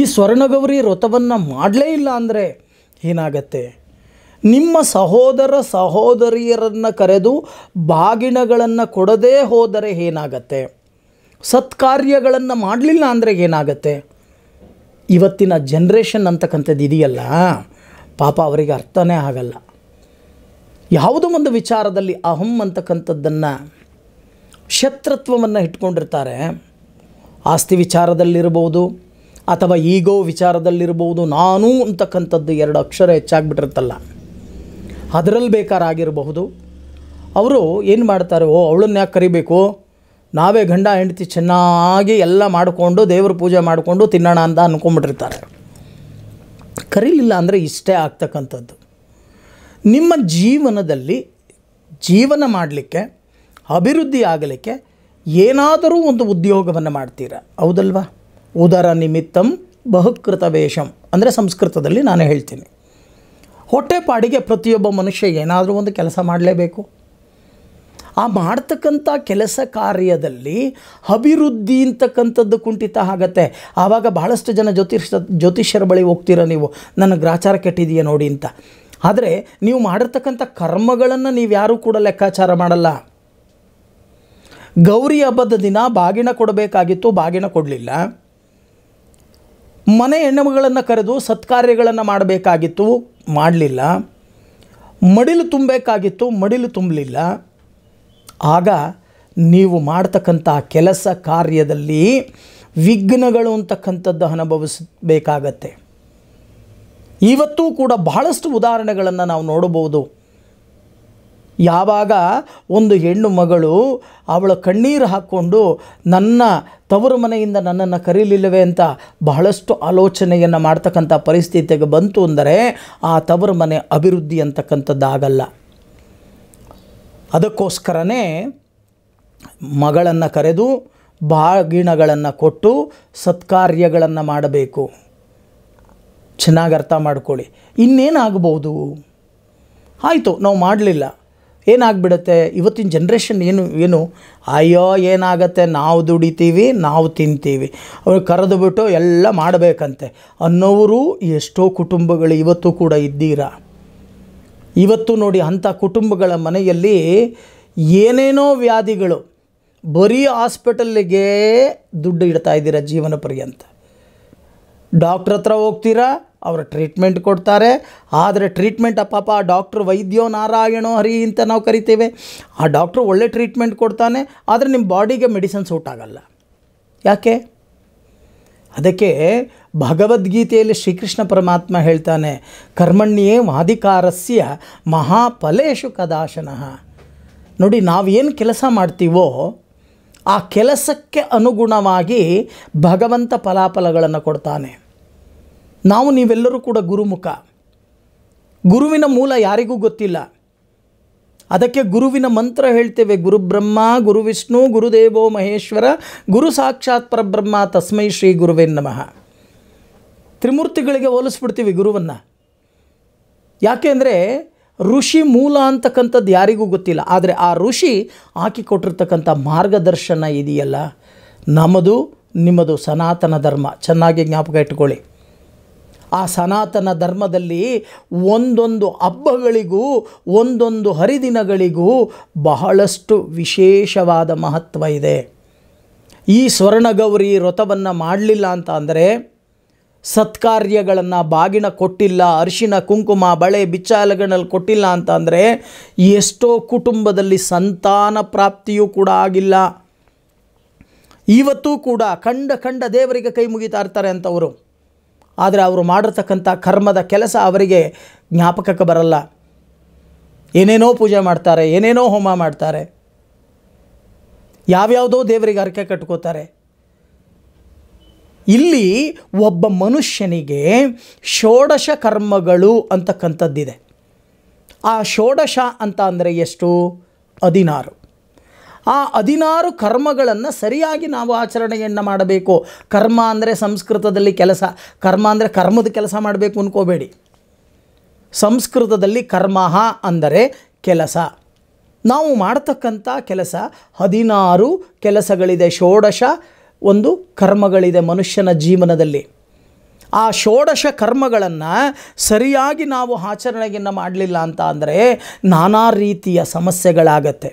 ಈ ಸ್ವರ್ಣಗೌರಿ ವ್ರತವನ್ನು ಮಾಡಲೇ ಇಲ್ಲ ಅಂದರೆ ಏನಾಗತ್ತೆ ನಿಮ್ಮ ಸಹೋದರ ಸಹೋದರಿಯರನ್ನು ಕರೆದು ಬಾಗಿಣಗಳನ್ನು ಕೊಡದೇ ಹೋದರೆ ಏನಾಗತ್ತೆ ಸತ್ಕಾರ್ಯಗಳನ್ನು ಮಾಡಲಿಲ್ಲ ಅಂದರೆ ಏನಾಗತ್ತೆ ಇವತ್ತಿನ ಜನ್ರೇಷನ್ ಅಂತಕ್ಕಂಥದ್ದು ಇದೆಯಲ್ಲ ಪಾಪ ಅವರಿಗೆ ಅರ್ಥನೇ ಆಗಲ್ಲ ಯಾವುದೋ ಒಂದು ವಿಚಾರದಲ್ಲಿ ಅಹಂ ಅಂತಕ್ಕಂಥದ್ದನ್ನು ಶತ್ರುತ್ವವನ್ನು ಇಟ್ಕೊಂಡಿರ್ತಾರೆ ಆಸ್ತಿ ವಿಚಾರದಲ್ಲಿರ್ಬೋದು ಅಥವಾ ಈಗೋ ವಿಚಾರದಲ್ಲಿರ್ಬೋದು ನಾನು ಅಂತಕ್ಕಂಥದ್ದು ಎರಡು ಅಕ್ಷರ ಹೆಚ್ಚಾಗ್ಬಿಟ್ಟಿರುತ್ತಲ್ಲ ಅದರಲ್ಲಿ ಬೇಕಾರಾಗಿರಬಹುದು ಅವರು ಏನು ಮಾಡ್ತಾರೆ ಓ ಅವಳನ್ನ ಯಾಕೆ ಕರಿಬೇಕು ನಾವೇ ಗಂಡ ಹೆಂಡತಿ ಚೆನ್ನಾಗಿ ಎಲ್ಲ ಮಾಡಿಕೊಂಡು ದೇವ್ರ ಪೂಜೆ ಮಾಡಿಕೊಂಡು ತಿನ್ನೋಣ ಅಂತ ಅಂದ್ಕೊಂಬಿಟ್ಟಿರ್ತಾರೆ ಕರೀಲಿಲ್ಲ ಅಂದರೆ ಇಷ್ಟೇ ಆಗ್ತಕ್ಕಂಥದ್ದು ನಿಮ್ಮ ಜೀವನದಲ್ಲಿ ಜೀವನ ಮಾಡಲಿಕ್ಕೆ ಅಭಿವೃದ್ಧಿ ಆಗಲಿಕ್ಕೆ ಏನಾದರೂ ಒಂದು ಉದ್ಯೋಗವನ್ನು ಮಾಡ್ತೀರಾ ಹೌದಲ್ವಾ ಉದರ ನಿಮಿತ್ತಂ ಬಹುಕೃತ ವೇಷಂ ಅಂದರೆ ಸಂಸ್ಕೃತದಲ್ಲಿ ನಾನು ಹೇಳ್ತೀನಿ ಹೊಟ್ಟೆಪಾಡಿಗೆ ಪ್ರತಿಯೊಬ್ಬ ಮನುಷ್ಯ ಏನಾದರೂ ಒಂದು ಕೆಲಸ ಮಾಡಲೇಬೇಕು ಆ ಮಾಡ್ತಕ್ಕಂಥ ಕೆಲಸ ಕಾರ್ಯದಲ್ಲಿ ಅಭಿವೃದ್ಧಿ ಅಂತಕ್ಕಂಥದ್ದು ಕುಂಠಿತ ಆಗತ್ತೆ ಆವಾಗ ಬಹಳಷ್ಟು ಜನ ಜ್ಯೋತಿಷ ಜ್ಯೋತಿಷ್ಯರ ಬಳಿ ಹೋಗ್ತೀರ ನೀವು ನನ್ನ ಗ್ರಾಚಾರ ಕೆಟ್ಟಿದೆಯಾ ನೋಡಿ ಅಂತ ಆದರೆ ನೀವು ಮಾಡಿರ್ತಕ್ಕಂಥ ಕರ್ಮಗಳನ್ನು ನೀವು ಯಾರೂ ಕೂಡ ಲೆಕ್ಕಾಚಾರ ಮಾಡಲ್ಲ ಗೌರಿ ಹಬ್ಬದ ದಿನ ಬಾಗಿನ ಕೊಡಬೇಕಾಗಿತ್ತು ಬಾಗಿನ ಕೊಡಲಿಲ್ಲ ಮನೆ ಹೆಣ್ಣುಮಗಳನ್ನು ಕರೆದು ಸತ್ಕಾರ್ಯಗಳನ್ನು ಮಾಡಬೇಕಾಗಿತ್ತು ಮಾಡಲಿಲ್ಲ ಮಡಿಲು ತುಂಬಬೇಕಾಗಿತ್ತು ಮಡಿಲು ತುಂಬಲಿಲ್ಲ ಆಗ ನೀವು ಮಾಡ್ತಕ್ಕಂಥ ಕೆಲಸ ಕಾರ್ಯದಲ್ಲಿ ವಿಘ್ನಗಳು ಅಂತಕ್ಕಂಥದ್ದು ಅನುಭವಿಸಬೇಕಾಗತ್ತೆ ಇವತ್ತೂ ಕೂಡ ಬಹಳಷ್ಟು ಉದಾಹರಣೆಗಳನ್ನು ನಾವು ನೋಡಬಹುದು ಯಾವಾಗ ಒಂದು ಹೆಣ್ಣು ಮಗಳು ಅವಳ ಕಣ್ಣೀರು ಹಾಕ್ಕೊಂಡು ನನ್ನ ತವರು ಮನೆಯಿಂದ ನನ್ನನ್ನು ಕರೀಲಿಲ್ಲವೇ ಅಂತ ಬಹಳಷ್ಟು ಆಲೋಚನೆಯನ್ನು ಮಾಡ್ತಕ್ಕಂಥ ಪರಿಸ್ಥಿತಿಗೆ ಬಂತು ಅಂದರೆ ಆ ತವರು ಮನೆ ಅಭಿವೃದ್ಧಿ ಅಂತಕ್ಕಂಥದ್ದಾಗಲ್ಲ ಅದಕ್ಕೋಸ್ಕರನೇ ಮಗಳನ್ನು ಕರೆದು ಬಾಗಿಣಗಳನ್ನು ಕೊಟ್ಟು ಸತ್ಕಾರ್ಯಗಳನ್ನು ಮಾಡಬೇಕು ಚೆನ್ನಾಗಿ ಅರ್ಥ ಮಾಡ್ಕೊಳ್ಳಿ ಇನ್ನೇನಾಗಬಹುದು ಆಯಿತು ನಾವು ಮಾಡಲಿಲ್ಲ ಏನಾಗ್ಬಿಡುತ್ತೆ ಇವತ್ತಿನ ಜನ್ರೇಷನ್ ಏನು ಏನು ಅಯ್ಯೋ ಏನಾಗತ್ತೆ ನಾವು ದುಡಿತೀವಿ ನಾವು ತಿಂತೀವಿ ಅವ್ರು ಕರೆದು ಬಿಟ್ಟು ಎಲ್ಲ ಮಾಡಬೇಕಂತೆ ಅನ್ನೋರು ಎಷ್ಟೋ ಕುಟುಂಬಗಳು ಇವತ್ತು ಕೂಡ ಇದ್ದೀರಾ ಇವತ್ತು ನೋಡಿ ಅಂಥ ಕುಟುಂಬಗಳ ಮನೆಯಲ್ಲಿ ಏನೇನೋ ವ್ಯಾಧಿಗಳು ಬರೀ ಹಾಸ್ಪಿಟಲ್ಗೆ ದುಡ್ಡು ಇಡ್ತಾ ಇದ್ದೀರಾ ಜೀವನ ಪರ್ಯಂತ ಡಾಕ್ಟ್ರ್ ಹತ್ರ ಹೋಗ್ತೀರಾ ಅವರು ಟ್ರೀಟ್ಮೆಂಟ್ ಕೊಡ್ತಾರೆ ಆದರೆ ಟ್ರೀಟ್ಮೆಂಟ್ ಆ ಡಾಕ್ಟ್ರ್ ವೈದ್ಯೋ ನಾರಾಯಣೋ ಹರಿ ಅಂತ ನಾವು ಕರಿತೇವೆ ಆ ಡಾಕ್ಟ್ರು ಒಳ್ಳೆ ಟ್ರೀಟ್ಮೆಂಟ್ ಕೊಡ್ತಾನೆ ಆದರೆ ನಿಮ್ಮ ಬಾಡಿಗೆ ಮೆಡಿಸನ್ ಸೂಟ್ ಆಗಲ್ಲ ಯಾಕೆ ಅದಕ್ಕೆ ಭಗವದ್ಗೀತೆಯಲ್ಲಿ ಶ್ರೀಕೃಷ್ಣ ಪರಮಾತ್ಮ ಹೇಳ್ತಾನೆ ಕರ್ಮಣ್ಯೇ ವಾಧಿಕಾರಸ್ಯ ಮಹಾಫಲೇಶು ಕದಾಶನಃ ನೋಡಿ ನಾವೇನು ಕೆಲಸ ಮಾಡ್ತೀವೋ ಆ ಕೆಲಸಕ್ಕೆ ಅನುಗುಣವಾಗಿ ಭಗವಂತ ಫಲಾಫಲಗಳನ್ನು ಕೊಡ್ತಾನೆ ನಾವು ನೀವೆಲ್ಲರೂ ಕೂಡ ಗುರುಮುಖ ಗುರುವಿನ ಮೂಲ ಯಾರಿಗೂ ಗೊತ್ತಿಲ್ಲ ಅದಕ್ಕೆ ಗುರುವಿನ ಮಂತ್ರ ಹೇಳ್ತೇವೆ ಗುರುಬ್ರಹ್ಮ ಗುರು ವಿಷ್ಣು ಗುರುದೇವೋ ಮಹೇಶ್ವರ ಗುರು ಸಾಕ್ಷಾತ್ ಪರಬ್ರಹ್ಮ ತಸ್ಮೈ ಶ್ರೀ ಗುರುವೇ ನಮಃ ತ್ರಿಮೂರ್ತಿಗಳಿಗೆ ಹೋಲಿಸ್ಬಿಡ್ತೀವಿ ಗುರುವನ್ನು ಯಾಕೆಂದರೆ ಋಷಿ ಮೂಲ ಅಂತಕ್ಕಂಥದ್ದು ಯಾರಿಗೂ ಗೊತ್ತಿಲ್ಲ ಆದರೆ ಆ ಋಷಿ ಹಾಕಿಕೊಟ್ಟಿರ್ತಕ್ಕಂಥ ಮಾರ್ಗದರ್ಶನ ಇದೆಯಲ್ಲ ನಮ್ಮದು ನಿಮ್ಮದು ಸನಾತನ ಧರ್ಮ ಚೆನ್ನಾಗಿ ಜ್ಞಾಪಕ ಇಟ್ಕೊಳ್ಳಿ ಆ ಸನಾತನ ಧರ್ಮದಲ್ಲಿ ಒಂದೊಂದು ಹಬ್ಬಗಳಿಗೂ ಒಂದೊಂದು ಹರಿದಿನಗಳಿಗೂ ಬಹಳಷ್ಟು ವಿಶೇಷವಾದ ಮಹತ್ವ ಇದೆ ಈ ಸ್ವರ್ಣಗೌರಿ ವ್ರತವನ್ನು ಮಾಡಲಿಲ್ಲ ಅಂತ ಅಂದರೆ ಸತ್ಕಾರ್ಯಗಳನ್ನು ಬಾಗಿನ ಕೊಟ್ಟಿಲ್ಲ ಅರಿಶಿನ ಕುಂಕುಮ ಬಳೆ ಬಿಚ್ಚಾಲಗಳಲ್ಲಿ ಕೊಟ್ಟಿಲ್ಲ ಅಂತ ಅಂದರೆ ಎಷ್ಟೋ ಕುಟುಂಬದಲ್ಲಿ ಸಂತಾನ ಪ್ರಾಪ್ತಿಯೂ ಕೂಡ ಆಗಿಲ್ಲ ಇವತ್ತೂ ಕೂಡ ಕಂಡ ಕಂಡ ದೇವರಿಗೆ ಕೈ ಮುಗಿತಾ ಇರ್ತಾರೆ ಅಂತವರು ಆದರೆ ಅವರು ಮಾಡಿರ್ತಕ್ಕಂಥ ಕರ್ಮದ ಕೆಲಸ ಅವರಿಗೆ ಜ್ಞಾಪಕಕ್ಕೆ ಬರಲ್ಲ ಏನೇನೋ ಪೂಜೆ ಮಾಡ್ತಾರೆ ಏನೇನೋ ಹೋಮ ಮಾಡ್ತಾರೆ ಯಾವ್ಯಾವುದೋ ದೇವರಿಗೆ ಅರಕೆ ಕಟ್ಕೋತಾರೆ ಇಲ್ಲಿ ಒಬ್ಬ ಮನುಷ್ಯನಿಗೆ ಷೋಡಶ ಕರ್ಮಗಳು ಅಂತಕ್ಕಂಥದ್ದಿದೆ ಆ ಷೋಡಶ ಅಂತ ಅಂದರೆ ಎಷ್ಟು ಹದಿನಾರು ಆ ಹದಿನಾರು ಕರ್ಮಗಳನ್ನು ಸರಿಯಾಗಿ ನಾವು ಆಚರಣೆಯನ್ನು ಮಾಡಬೇಕು ಕರ್ಮ ಅಂದರೆ ಸಂಸ್ಕೃತದಲ್ಲಿ ಕೆಲಸ ಕರ್ಮ ಅಂದರೆ ಕರ್ಮದ ಕೆಲಸ ಮಾಡಬೇಕು ಅಂದ್ಕೋಬೇಡಿ ಸಂಸ್ಕೃತದಲ್ಲಿ ಕರ್ಮ ಅಂದರೆ ಕೆಲಸ ನಾವು ಮಾಡ್ತಕ್ಕಂಥ ಕೆಲಸ ಹದಿನಾರು ಕೆಲಸಗಳಿದೆ ಷೋಡಶ ಒಂದು ಕರ್ಮಗಳಿದೆ ಮನುಷ್ಯನ ಜೀವನದಲ್ಲಿ ಆ ಷೋಡಶ ಕರ್ಮಗಳನ್ನು ಸರಿಯಾಗಿ ನಾವು ಆಚರಣೆಯನ್ನು ಮಾಡಲಿಲ್ಲ ಅಂತ ಅಂದರೆ ನಾನಾ ರೀತಿಯ ಸಮಸ್ಯೆಗಳಾಗತ್ತೆ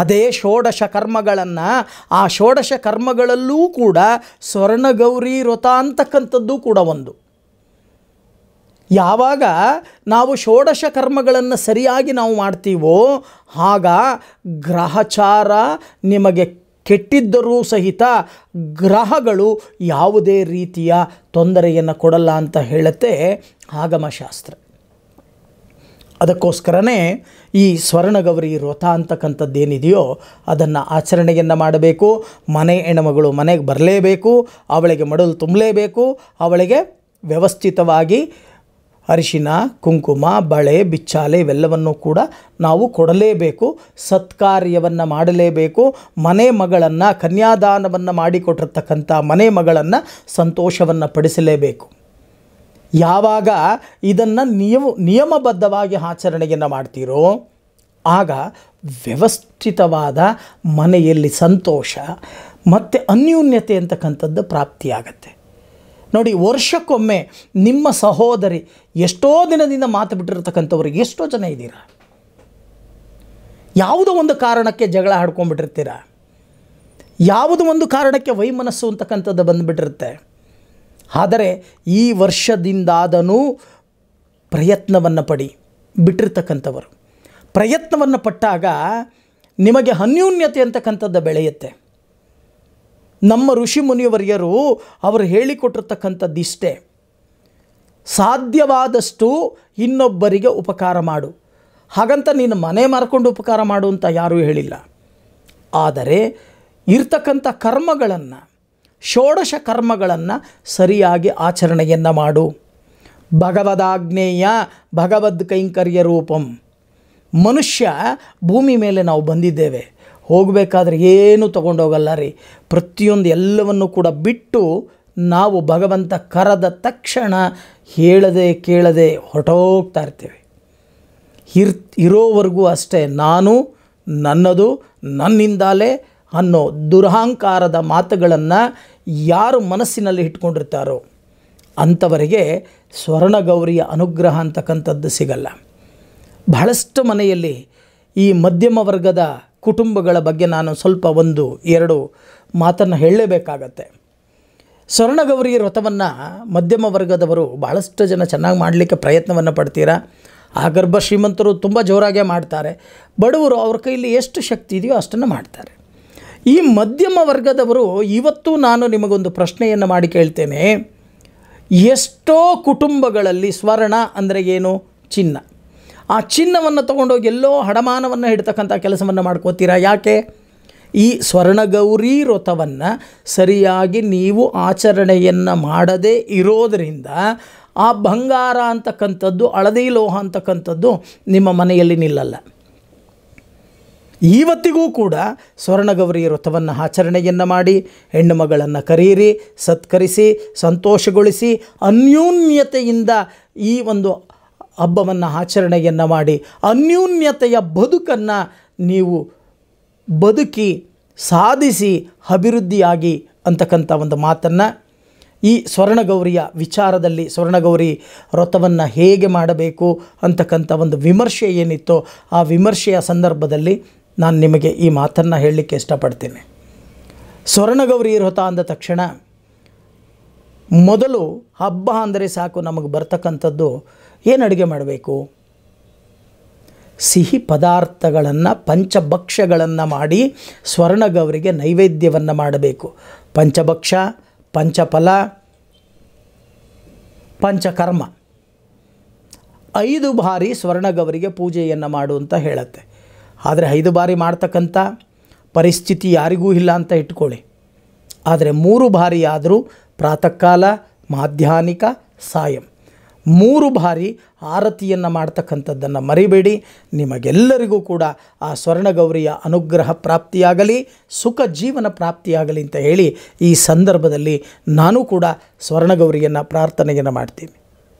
ಅದೇ ಷೋಡಶ ಕರ್ಮಗಳನ್ನು ಆ ಷೋಡಶ ಕರ್ಮಗಳಲ್ಲೂ ಕೂಡ ಸ್ವರ್ಣಗೌರಿ ವ್ರತ ಅಂತಕ್ಕಂಥದ್ದು ಕೂಡ ಒಂದು ಯಾವಾಗ ನಾವು ಷೋಡಶ ಕರ್ಮಗಳನ್ನು ಸರಿಯಾಗಿ ನಾವು ಮಾಡ್ತೀವೋ ಆಗ ಗ್ರಹಚಾರ ನಿಮಗೆ ಕೆಟ್ಟಿದ್ದರೂ ಸಹಿತ ಗ್ರಹಗಳು ಯಾವುದೇ ರೀತಿಯ ತೊಂದರೆಯನ್ನು ಕೊಡಲ್ಲ ಅಂತ ಹೇಳುತ್ತೆ ಆಗಮಶಾಸ್ತ್ರ ಅದಕ್ಕೋಸ್ಕರನೇ ಈ ಸ್ವರ್ಣಗೌರಿ ವ್ರತ ಏನಿದೆಯೋ ಅದನ್ನು ಆಚರಣೆಯನ್ನು ಮಾಡಬೇಕು ಮನೆ ಹೆಣ್ಣುಮಗಳು ಮನೆಗೆ ಬರಲೇಬೇಕು ಅವಳಿಗೆ ಮಡಲು ತುಂಬಲೇಬೇಕು ಅವಳಿಗೆ ವ್ಯವಸ್ಥಿತವಾಗಿ ಅರಿಶಿನ ಕುಂಕುಮ ಬಳೆ ಬಿಚ್ಚಾಲೆ ಇವೆಲ್ಲವನ್ನು ಕೂಡ ನಾವು ಕೊಡಲೇಬೇಕು ಸತ್ಕಾರ್ಯವನ್ನು ಮಾಡಲೇಬೇಕು ಮನೆ ಮಗಳನ್ನು ಕನ್ಯಾದಾನವನ್ನು ಮಾಡಿಕೊಟ್ಟಿರ್ತಕ್ಕಂಥ ಮನೆ ಮಗಳನ್ನು ಸಂತೋಷವನ್ನು ಪಡಿಸಲೇಬೇಕು ಯಾವಾಗ ಇದನ್ನು ನಿಯಮ ನಿಯಮಬದ್ಧವಾಗಿ ಆಚರಣೆಯನ್ನು ಮಾಡ್ತೀರೋ ಆಗ ವ್ಯವಸ್ಥಿತವಾದ ಮನೆಯಲ್ಲಿ ಸಂತೋಷ ಮತ್ತು ಅನ್ಯೂನ್ಯತೆ ಅಂತಕ್ಕಂಥದ್ದು ಪ್ರಾಪ್ತಿಯಾಗತ್ತೆ ನೋಡಿ ವರ್ಷಕ್ಕೊಮ್ಮೆ ನಿಮ್ಮ ಸಹೋದರಿ ಎಷ್ಟೋ ದಿನದಿಂದ ಮಾತು ಬಿಟ್ಟಿರ್ತಕ್ಕಂಥವ್ರಿಗೆ ಎಷ್ಟೋ ಜನ ಇದ್ದೀರ ಯಾವುದೋ ಒಂದು ಕಾರಣಕ್ಕೆ ಜಗಳ ಆಡ್ಕೊಂಡ್ಬಿಟ್ಟಿರ್ತೀರ ಯಾವುದೋ ಒಂದು ಕಾರಣಕ್ಕೆ ವೈಮನಸ್ಸು ಅಂತಕ್ಕಂಥದ್ದು ಬಂದುಬಿಟ್ಟಿರುತ್ತೆ ಆದರೆ ಈ ವರ್ಷದಿಂದಾದನೂ ಪ್ರಯತ್ನವನ್ನು ಪಡಿ ಬಿಟ್ಟಿರ್ತಕ್ಕಂಥವರು ಪ್ರಯತ್ನವನ್ನು ಪಟ್ಟಾಗ ನಿಮಗೆ ಅನ್ಯೂನ್ಯತೆ ಅಂತಕ್ಕಂಥದ್ದು ಬೆಳೆಯುತ್ತೆ ನಮ್ಮ ಋಷಿ ಮುನಿವರ್ಯರು ಅವರು ಹೇಳಿಕೊಟ್ಟಿರ್ತಕ್ಕಂಥದ್ದು ಇಷ್ಟೇ ಸಾಧ್ಯವಾದಷ್ಟು ಇನ್ನೊಬ್ಬರಿಗೆ ಉಪಕಾರ ಮಾಡು ಹಾಗಂತ ನೀನು ಮನೆ ಮಾರ್ಕೊಂಡು ಉಪಕಾರ ಮಾಡು ಅಂತ ಯಾರೂ ಹೇಳಿಲ್ಲ ಆದರೆ ಇರ್ತಕ್ಕಂಥ ಕರ್ಮಗಳನ್ನು ಷೋಡಶ ಕರ್ಮಗಳನ್ನು ಸರಿಯಾಗಿ ಆಚರಣೆಯನ್ನು ಮಾಡು ಭಗವದಾಗ್ನೇಯ ಭಗವದ್ ಕೈಂಕರ್ಯ ರೂಪಂ ಮನುಷ್ಯ ಭೂಮಿ ಮೇಲೆ ನಾವು ಬಂದಿದ್ದೇವೆ ಹೋಗಬೇಕಾದ್ರೆ ಏನೂ ತಗೊಂಡೋಗಲ್ಲ ರೀ ಪ್ರತಿಯೊಂದು ಎಲ್ಲವನ್ನು ಕೂಡ ಬಿಟ್ಟು ನಾವು ಭಗವಂತ ಕರದ ತಕ್ಷಣ ಹೇಳದೆ ಕೇಳದೆ ಹೊರಟೋಗ್ತಾ ಇರ್ತೇವೆ ಇರ್ ಇರೋವರೆಗೂ ಅಷ್ಟೇ ನಾನು ನನ್ನದು ನನ್ನಿಂದಲೇ ಅನ್ನೋ ದುರಹಂಕಾರದ ಮಾತುಗಳನ್ನು ಯಾರು ಮನಸ್ಸಿನಲ್ಲಿ ಇಟ್ಕೊಂಡಿರ್ತಾರೋ ಅಂಥವರಿಗೆ ಸ್ವರ್ಣಗೌರಿಯ ಅನುಗ್ರಹ ಅಂತಕ್ಕಂಥದ್ದು ಸಿಗಲ್ಲ ಬಹಳಷ್ಟು ಮನೆಯಲ್ಲಿ ಈ ಮಧ್ಯಮ ವರ್ಗದ ಕುಟುಂಬಗಳ ಬಗ್ಗೆ ನಾನು ಸ್ವಲ್ಪ ಒಂದು ಎರಡು ಮಾತನ್ನು ಹೇಳಲೇಬೇಕಾಗತ್ತೆ ಸ್ವರ್ಣಗೌರಿಯ ವ್ರತವನ್ನು ಮಧ್ಯಮ ವರ್ಗದವರು ಬಹಳಷ್ಟು ಜನ ಚೆನ್ನಾಗಿ ಮಾಡಲಿಕ್ಕೆ ಪ್ರಯತ್ನವನ್ನು ಪಡ್ತೀರಾ ಆ ಗರ್ಭ ಶ್ರೀಮಂತರು ತುಂಬ ಜೋರಾಗೇ ಮಾಡ್ತಾರೆ ಬಡವರು ಅವ್ರ ಕೈಯಲ್ಲಿ ಎಷ್ಟು ಶಕ್ತಿ ಇದೆಯೋ ಅಷ್ಟನ್ನು ಮಾಡ್ತಾರೆ ಈ ಮಧ್ಯಮ ವರ್ಗದವರು ಇವತ್ತು ನಾನು ನಿಮಗೊಂದು ಪ್ರಶ್ನೆಯನ್ನು ಮಾಡಿ ಕೇಳ್ತೇನೆ ಎಷ್ಟೋ ಕುಟುಂಬಗಳಲ್ಲಿ ಸ್ವರ್ಣ ಅಂದರೆ ಏನು ಚಿನ್ನ ಆ ಚಿನ್ನವನ್ನು ತಗೊಂಡೋಗಿ ಎಲ್ಲೋ ಹಡಮಾನವನ್ನು ಹಿಡ್ತಕ್ಕಂಥ ಕೆಲಸವನ್ನು ಮಾಡ್ಕೋತೀರಾ ಯಾಕೆ ಈ ಸ್ವರ್ಣಗೌರಿ ವ್ರತವನ್ನು ಸರಿಯಾಗಿ ನೀವು ಆಚರಣೆಯನ್ನು ಮಾಡದೇ ಇರೋದರಿಂದ ಆ ಬಂಗಾರ ಅಂತಕ್ಕಂಥದ್ದು ಹಳದಿ ಲೋಹ ಅಂತಕ್ಕಂಥದ್ದು ನಿಮ್ಮ ಮನೆಯಲ್ಲಿ ನಿಲ್ಲಲ್ಲ ಇವತ್ತಿಗೂ ಕೂಡ ಸ್ವರ್ಣಗೌರಿ ವ್ರತವನ್ನು ಆಚರಣೆಯನ್ನು ಮಾಡಿ ಹೆಣ್ಣು ಮಗಳನ್ನು ಕರೀರಿ ಸತ್ಕರಿಸಿ ಸಂತೋಷಗೊಳಿಸಿ ಅನ್ಯೋನ್ಯತೆಯಿಂದ ಈ ಒಂದು ಹಬ್ಬವನ್ನು ಆಚರಣೆಯನ್ನು ಮಾಡಿ ಅನ್ಯೋನ್ಯತೆಯ ಬದುಕನ್ನು ನೀವು ಬದುಕಿ ಸಾಧಿಸಿ ಅಭಿವೃದ್ಧಿಯಾಗಿ ಅಂತಕ್ಕಂಥ ಒಂದು ಮಾತನ್ನು ಈ ಸ್ವರ್ಣಗೌರಿಯ ವಿಚಾರದಲ್ಲಿ ಸ್ವರ್ಣಗೌರಿ ವ್ರತವನ್ನು ಹೇಗೆ ಮಾಡಬೇಕು ಅಂತಕ್ಕಂಥ ಒಂದು ವಿಮರ್ಶೆ ಏನಿತ್ತೋ ಆ ವಿಮರ್ಶೆಯ ಸಂದರ್ಭದಲ್ಲಿ ನಾನು ನಿಮಗೆ ಈ ಮಾತನ್ನು ಹೇಳಲಿಕ್ಕೆ ಇಷ್ಟಪಡ್ತೀನಿ ಸ್ವರ್ಣಗೌರಿ ಇರೋತ ಅಂದ ತಕ್ಷಣ ಮೊದಲು ಹಬ್ಬ ಅಂದರೆ ಸಾಕು ನಮಗೆ ಬರ್ತಕ್ಕಂಥದ್ದು ಏನು ಅಡುಗೆ ಮಾಡಬೇಕು ಸಿಹಿ ಪದಾರ್ಥಗಳನ್ನು ಪಂಚಭಕ್ಷ್ಯಗಳನ್ನು ಮಾಡಿ ಸ್ವರ್ಣಗೌರಿಗೆ ನೈವೇದ್ಯವನ್ನು ಮಾಡಬೇಕು ಪಂಚಭಕ್ಷ ಪಂಚಫಲ ಪಂಚಕರ್ಮ ಐದು ಬಾರಿ ಸ್ವರ್ಣಗೌರಿಗೆ ಪೂಜೆಯನ್ನು ಮಾಡು ಅಂತ ಹೇಳುತ್ತೆ ಆದರೆ ಐದು ಬಾರಿ ಮಾಡ್ತಕ್ಕಂಥ ಪರಿಸ್ಥಿತಿ ಯಾರಿಗೂ ಇಲ್ಲ ಅಂತ ಇಟ್ಕೊಳ್ಳಿ ಆದರೆ ಮೂರು ಬಾರಿ ಆದರೂ ಪ್ರಾತಃ ಕಾಲ ಮಾಧ್ಯಾನಿಕ ಸಾಯಂ ಮೂರು ಬಾರಿ ಆರತಿಯನ್ನು ಮಾಡ್ತಕ್ಕಂಥದ್ದನ್ನು ಮರಿಬೇಡಿ ನಿಮಗೆಲ್ಲರಿಗೂ ಕೂಡ ಆ ಸ್ವರ್ಣಗೌರಿಯ ಅನುಗ್ರಹ ಪ್ರಾಪ್ತಿಯಾಗಲಿ ಸುಖ ಜೀವನ ಪ್ರಾಪ್ತಿಯಾಗಲಿ ಅಂತ ಹೇಳಿ ಈ ಸಂದರ್ಭದಲ್ಲಿ ನಾನು ಕೂಡ ಸ್ವರ್ಣಗೌರಿಯನ್ನು ಪ್ರಾರ್ಥನೆಯನ್ನು ಮಾಡ್ತೀನಿ